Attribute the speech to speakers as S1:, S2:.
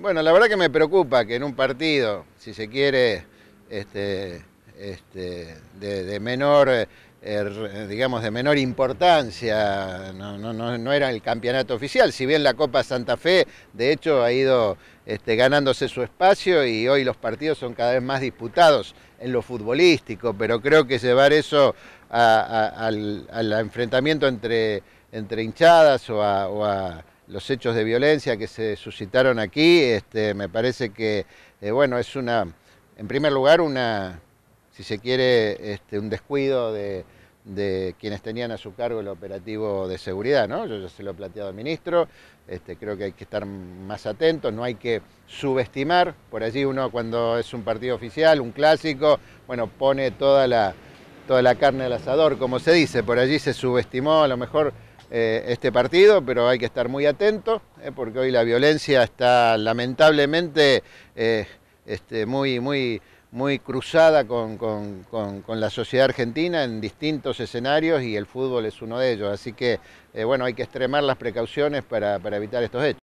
S1: Bueno, la verdad que me preocupa que en un partido, si se quiere, este, este, de, menor, eh, digamos, de menor importancia, no, era el campeonato oficial, si bien la Copa Santa Fe, de hecho, ha ido este, ganándose su espacio y hoy los partidos son cada vez más disputados en lo futbolístico, pero creo que llevar eso al, enfrentamiento entre, hinchadas o a los hechos de violencia que se suscitaron aquí, este, me parece que, eh, bueno, es una, en primer lugar, una, si se quiere, este, un descuido de, quienes tenían a su cargo el operativo de seguridad, ¿no? Yo ya se lo he planteado al ministro, este, creo que hay que estar más atentos, no hay que subestimar, por allí uno cuando es un partido oficial, un clásico, bueno, pone toda la, toda la carne al asador, como se dice, por allí se subestimó a lo mejor eh, este partido, pero hay que estar muy atento eh, porque hoy la violencia está lamentablemente eh, este, muy, muy, muy cruzada con, la sociedad argentina en distintos escenarios y el fútbol es uno de ellos. Así que, bueno, hay que extremar las precauciones para evitar estos hechos.